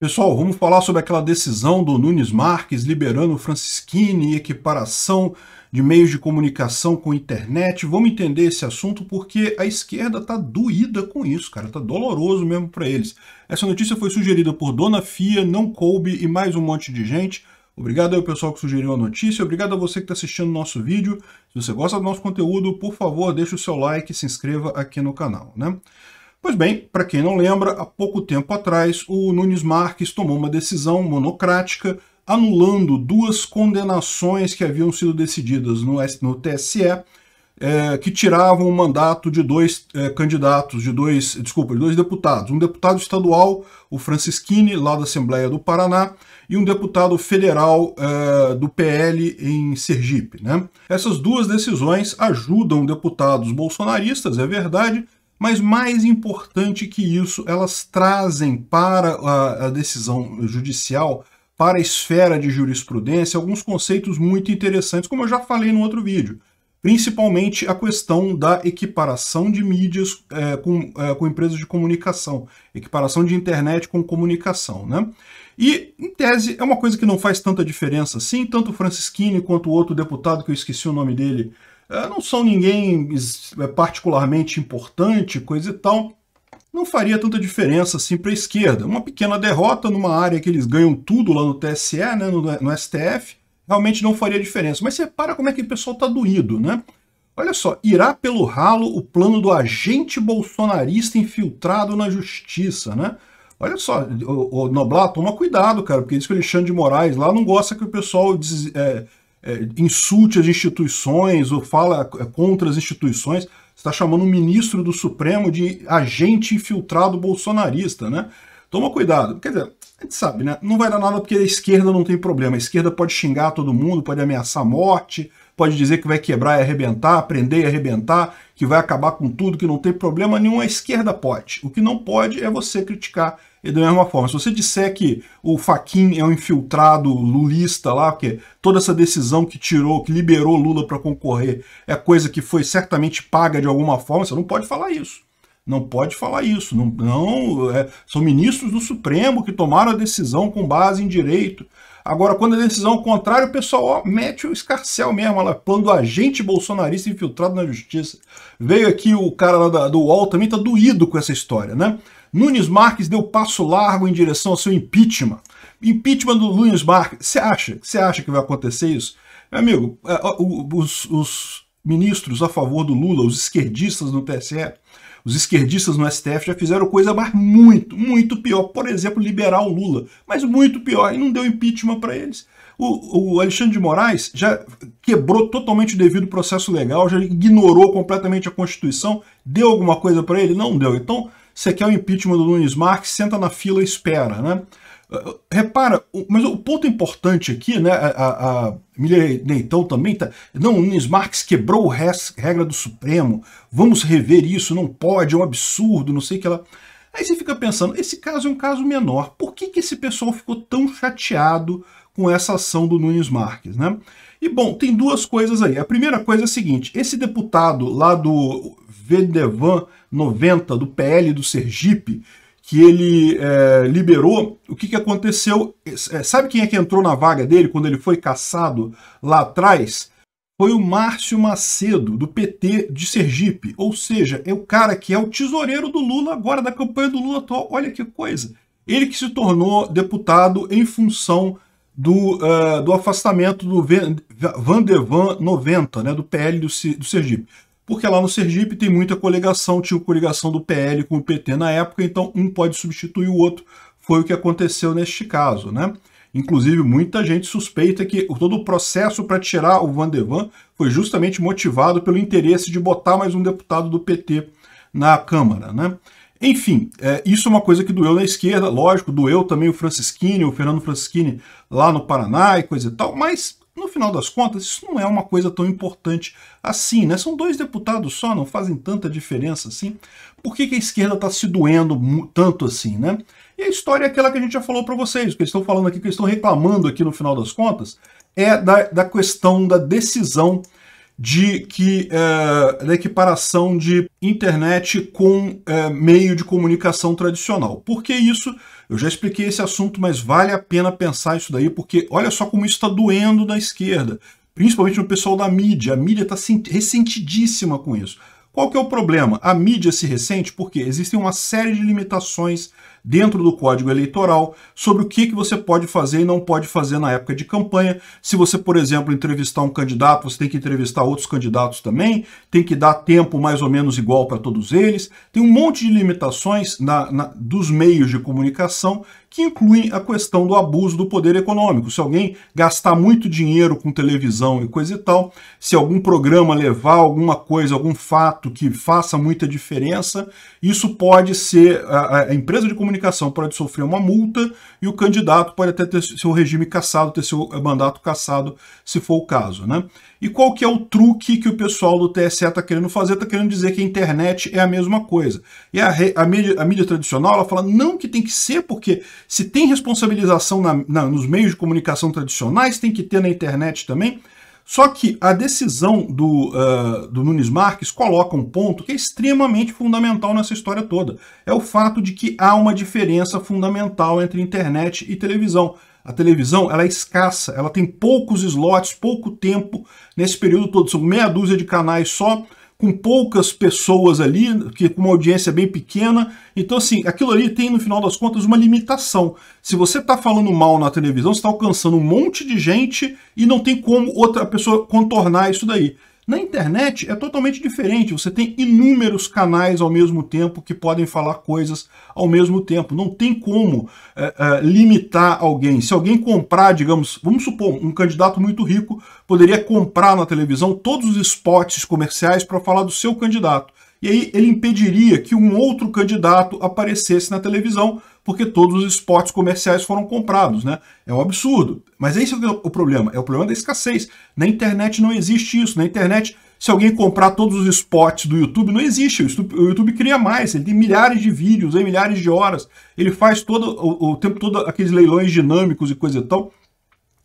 Pessoal, vamos falar sobre aquela decisão do Nunes Marques liberando o Francisquini e equiparação de meios de comunicação com internet. Vamos entender esse assunto porque a esquerda tá doída com isso, cara. Tá doloroso mesmo para eles. Essa notícia foi sugerida por Dona Fia, Não Coube e mais um monte de gente. Obrigado ao pessoal que sugeriu a notícia, obrigado a você que está assistindo o nosso vídeo. Se você gosta do nosso conteúdo, por favor, deixe o seu like e se inscreva aqui no canal, né? Pois bem, para quem não lembra, há pouco tempo atrás o Nunes Marques tomou uma decisão monocrática anulando duas condenações que haviam sido decididas no, TSE, eh, que tiravam o mandato de dois eh, candidatos, de dois, desculpa, de dois deputados. Um deputado estadual, o Francisquini, lá da Assembleia do Paraná, e um deputado federal eh, do PL em Sergipe. Né? Essas duas decisões ajudam deputados bolsonaristas, é verdade, mas mais importante que isso, elas trazem para a, a decisão judicial, para a esfera de jurisprudência, alguns conceitos muito interessantes, como eu já falei no outro vídeo principalmente a questão da equiparação de mídias é, com, é, com, empresas de comunicação, equiparação de internet com comunicação, né? E, em tese, é uma coisa que não faz tanta diferença assim, tanto o Francisquini quanto o outro deputado, que eu esqueci o nome dele, é, não são ninguém é, particularmente importante, coisa e tal, não faria tanta diferença assim para a esquerda. Uma pequena derrota numa área que eles ganham tudo lá no TSE, né, no, no STF, realmente não faria diferença. Mas repara como é que o pessoal está doído, né? Olha só, irá pelo ralo o plano do agente bolsonarista infiltrado na justiça, né? Olha só, o, o Noblar, toma cuidado, cara, porque diz que o Alexandre de Moraes lá não gosta que o pessoal des, é, é, insulte as instituições ou fala é, contra as instituições. Você está chamando o ministro do Supremo de agente infiltrado bolsonarista, né? Toma cuidado. Quer dizer, a gente sabe, né? Não vai dar nada porque a esquerda não tem problema. A esquerda pode xingar todo mundo, pode ameaçar morte, pode dizer que vai quebrar e arrebentar, prender e arrebentar, que vai acabar com tudo, que não tem problema nenhum, a esquerda pode. O que não pode é você criticar e da mesma forma, se você disser que o Faquin é um infiltrado lulista lá, porque toda essa decisão que tirou, que liberou Lula para concorrer, é coisa que foi certamente paga de alguma forma, você não pode falar isso. Não pode falar isso. Não, não é, são ministros do Supremo que tomaram a decisão com base em direito. Agora, quando a decisão é contrária, o pessoal ó, mete o escarcel mesmo, lá, quando agente bolsonarista infiltrado na justiça. Veio aqui o cara lá da, do UOL também tá doído com essa história, né? Nunes Marques deu passo largo em direção ao seu impeachment. Impeachment do Nunes Marques. Você acha? Você acha que vai acontecer isso? Meu amigo, é, os, os ministros a favor do Lula, os esquerdistas do TSE, os esquerdistas no STF já fizeram coisa mas muito, muito pior. Por exemplo, liberar o Lula, mas muito pior, e não deu impeachment para eles. O, o, Alexandre de Moraes já quebrou totalmente o devido processo legal, já ignorou completamente a Constituição. Deu alguma coisa para ele? Não deu. Então, você quer o impeachment do Nunes Marques, senta na fila e espera, né? Repara, mas o ponto importante aqui, né? A, a, Miller Neitão também tá. Não, Nunes Marques quebrou a regra do Supremo. Vamos rever isso, não pode, é um absurdo, não sei o que ela. Aí você fica pensando, esse caso é um caso menor. Por que, que esse pessoal ficou tão chateado com essa ação do Nunes Marques, né? E bom, tem duas coisas aí. A primeira coisa é a seguinte: esse deputado lá do Vendevan 90 do PL do Sergipe que ele é, liberou, o que, que aconteceu? É, sabe quem é que entrou na vaga dele quando ele foi caçado lá atrás? Foi o Márcio Macedo, do PT de Sergipe. Ou seja, é o cara que é o tesoureiro do Lula agora, da campanha do Lula atual. Olha que coisa. Ele que se tornou deputado em função do, uh, do afastamento do Van 90, né, do PL do, do Sergipe porque lá no Sergipe tem muita coligação, tinha coligação do PL com o PT na época, então um pode substituir o outro, foi o que aconteceu neste caso, né? Inclusive, muita gente suspeita que todo o processo para tirar o van foi justamente motivado pelo interesse de botar mais um deputado do PT na Câmara, né? Enfim, é, isso é uma coisa que doeu na esquerda, lógico, doeu também o Francisquini, o Fernando Francisquini lá no Paraná e coisa e tal, mas no final das contas, isso não é uma coisa tão importante assim, né? São dois deputados só, não fazem tanta diferença assim. Por que, que a esquerda está se doendo tanto assim, né? E a história é aquela que a gente já falou para vocês, o que eles estão falando aqui, o que eles estão reclamando aqui no final das contas, é da, da questão da decisão de que é, da equiparação de internet com é, meio de comunicação tradicional. Porque isso eu já expliquei esse assunto, mas vale a pena pensar isso daí, porque olha só como isso está doendo na esquerda, principalmente no pessoal da mídia. A mídia está ressentidíssima com isso. Qual que é o problema? A mídia se ressente porque existem uma série de limitações dentro do Código Eleitoral sobre o que, que você pode fazer e não pode fazer na época de campanha. Se você, por exemplo, entrevistar um candidato, você tem que entrevistar outros candidatos também, tem que dar tempo mais ou menos igual para todos eles. Tem um monte de limitações na, na, dos meios de comunicação que incluem a questão do abuso do poder econômico. Se alguém gastar muito dinheiro com televisão e coisa e tal, se algum programa levar alguma coisa, algum fato que faça muita diferença, isso pode ser. A, a empresa de comunicação pode sofrer uma multa e o candidato pode até ter seu regime cassado, ter seu mandato cassado, se for o caso. Né? E qual que é o truque que o pessoal do TSE está querendo fazer? Está querendo dizer que a internet é a mesma coisa. E a, a, mídia, a mídia tradicional ela fala não que tem que ser, porque se tem responsabilização na, na, nos meios de comunicação tradicionais, tem que ter na internet também. Só que a decisão do, uh, do Nunes Marques coloca um ponto que é extremamente fundamental nessa história toda. É o fato de que há uma diferença fundamental entre internet e televisão. A televisão ela é escassa, ela tem poucos slots, pouco tempo nesse período todo. São meia dúzia de canais só com poucas pessoas ali, que com uma audiência bem pequena. Então, assim, aquilo ali tem, no final das contas, uma limitação. Se você está falando mal na televisão, você está alcançando um monte de gente e não tem como outra pessoa contornar isso daí. Na internet é totalmente diferente, você tem inúmeros canais ao mesmo tempo que podem falar coisas ao mesmo tempo. Não tem como é, é, limitar alguém. Se alguém comprar, digamos, vamos supor, um candidato muito rico poderia comprar na televisão todos os spots comerciais para falar do seu candidato e aí ele impediria que um outro candidato aparecesse na televisão, porque todos os esportes comerciais foram comprados, né? É um absurdo. Mas esse é, é o problema, é o problema da escassez. Na internet não existe isso. Na internet, se alguém comprar todos os esportes do YouTube, não existe. O YouTube cria mais, ele tem milhares de vídeos, hein, milhares de horas. Ele faz todo o, o tempo todo aqueles leilões dinâmicos e coisa e tal.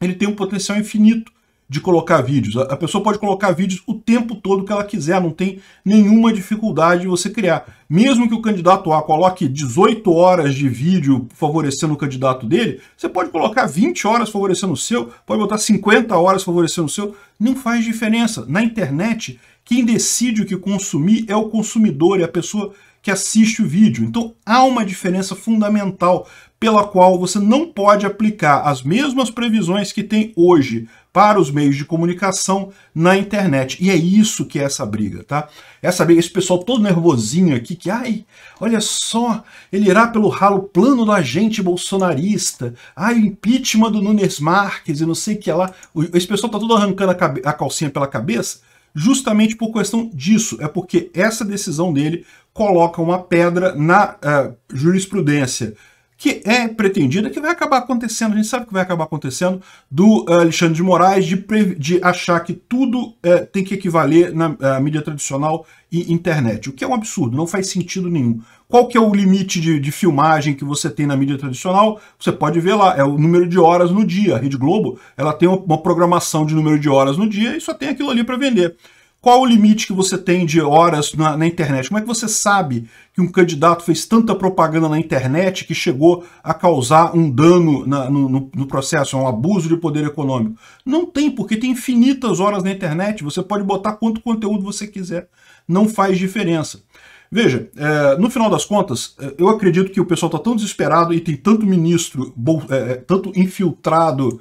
Ele tem um potencial infinito de colocar vídeos. A pessoa pode colocar vídeos o tempo todo que ela quiser, não tem nenhuma dificuldade de você criar. Mesmo que o candidato A coloque 18 horas de vídeo favorecendo o candidato dele, você pode colocar 20 horas favorecendo o seu, pode botar 50 horas favorecendo o seu, não faz diferença. Na internet, quem decide o que consumir é o consumidor, é a pessoa que assiste o vídeo. Então há uma diferença fundamental pela qual você não pode aplicar as mesmas previsões que tem hoje para os meios de comunicação na internet. E é isso que é essa briga, tá? Essa briga, esse pessoal todo nervosinho aqui, que, ai, olha só, ele irá pelo ralo plano do agente bolsonarista, ai, o impeachment do Nunes Marques e não sei o que lá. Esse pessoal tá todo arrancando a, a calcinha pela cabeça, justamente por questão disso. É porque essa decisão dele coloca uma pedra na uh, jurisprudência que é pretendida, que vai acabar acontecendo, a gente sabe que vai acabar acontecendo, do eh, Alexandre de Moraes de, de achar que tudo é, tem que equivaler na eh, mídia tradicional e internet, o que é um absurdo, não faz sentido nenhum. Qual que é o limite de, de filmagem que você tem na mídia tradicional? Você pode ver lá, é o número de horas no dia. A Rede Globo ela tem uma programação de número de horas no dia e só tem aquilo ali para vender. Qual o limite que você tem de horas na, na, internet? Como é que você sabe que um candidato fez tanta propaganda na internet que chegou a causar um dano na, no, no, processo, um abuso de poder econômico? Não tem, porque tem infinitas horas na internet. Você pode botar quanto conteúdo você quiser. Não faz diferença. Veja, é, no final das contas, é, eu acredito que o pessoal está tão desesperado e tem tanto ministro, é, é, tanto infiltrado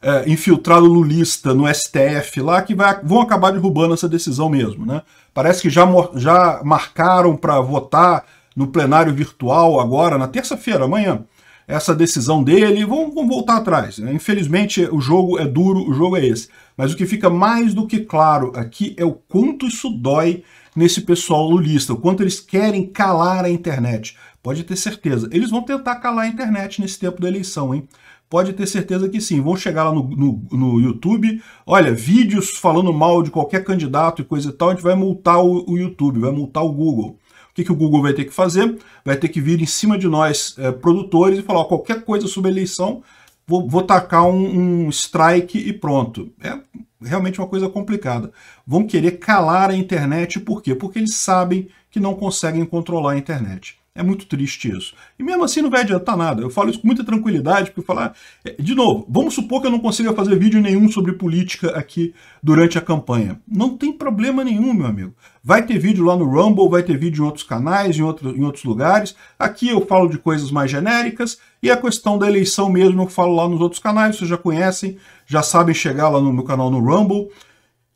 é, infiltrado lulista no STF lá que vai, vão acabar derrubando essa decisão mesmo. Né? Parece que já, já marcaram para votar no plenário virtual agora, na terça-feira, amanhã, essa decisão dele. Vão, vão voltar atrás. Né? Infelizmente, o jogo é duro, o jogo é esse. Mas o que fica mais do que claro aqui é o quanto isso dói nesse pessoal lulista, o quanto eles querem calar a internet. Pode ter certeza, eles vão tentar calar a internet nesse tempo da eleição, hein? Pode ter certeza que sim. Vão chegar lá no, no, no YouTube, olha, vídeos falando mal de qualquer candidato e coisa e tal, a gente vai multar o, o YouTube, vai multar o Google. O que, que o Google vai ter que fazer? Vai ter que vir em cima de nós, é, produtores, e falar ó, qualquer coisa sobre eleição, vou, vou tacar um, um strike e pronto. É realmente uma coisa complicada. Vão querer calar a internet, por quê? Porque eles sabem que não conseguem controlar a internet. É muito triste isso. E mesmo assim não vai adiantar nada. Eu falo isso com muita tranquilidade, porque falar. Ah, é, de novo, vamos supor que eu não consiga fazer vídeo nenhum sobre política aqui durante a campanha. Não tem problema nenhum, meu amigo. Vai ter vídeo lá no Rumble, vai ter vídeo em outros canais, em, outro, em outros lugares. Aqui eu falo de coisas mais genéricas e a questão da eleição mesmo eu falo lá nos outros canais, vocês já conhecem, já sabem chegar lá no meu canal no Rumble.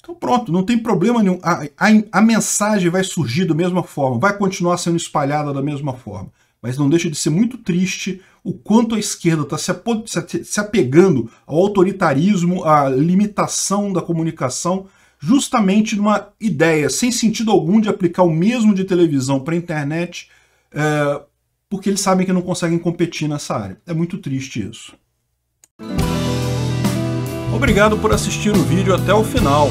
Então pronto, não tem problema nenhum. A, a, a, mensagem vai surgir da mesma forma, vai continuar sendo espalhada da mesma forma. Mas não deixa de ser muito triste o quanto a esquerda está se, se apegando ao autoritarismo, à limitação da comunicação, justamente numa ideia sem sentido algum de aplicar o mesmo de televisão para a internet, é, porque eles sabem que não conseguem competir nessa área. É muito triste isso. Obrigado por assistir o vídeo até o final.